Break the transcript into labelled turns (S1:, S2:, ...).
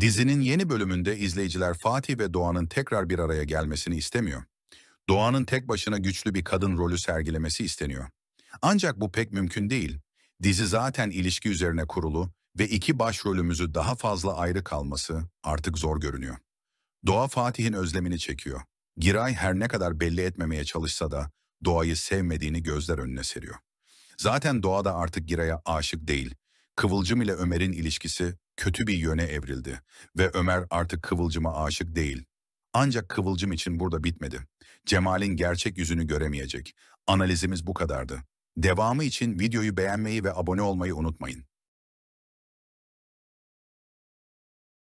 S1: Dizinin yeni bölümünde izleyiciler Fatih ve Doğan'ın tekrar bir araya gelmesini istemiyor. Doğan'ın tek başına güçlü bir kadın rolü sergilemesi isteniyor. Ancak bu pek mümkün değil. Dizi zaten ilişki üzerine kurulu ve iki başrolümüzü daha fazla ayrı kalması artık zor görünüyor. Doğa Fatih'in özlemini çekiyor. Giray her ne kadar belli etmemeye çalışsa da Doğa'yı sevmediğini gözler önüne seriyor. Zaten Doğa da artık Giray'a aşık değil Kıvılcım ile Ömer'in ilişkisi kötü bir yöne evrildi ve Ömer artık Kıvılcım'a aşık değil. Ancak Kıvılcım için burada bitmedi. Cemal'in gerçek yüzünü göremeyecek. Analizimiz bu kadardı. Devamı için videoyu beğenmeyi ve abone olmayı unutmayın.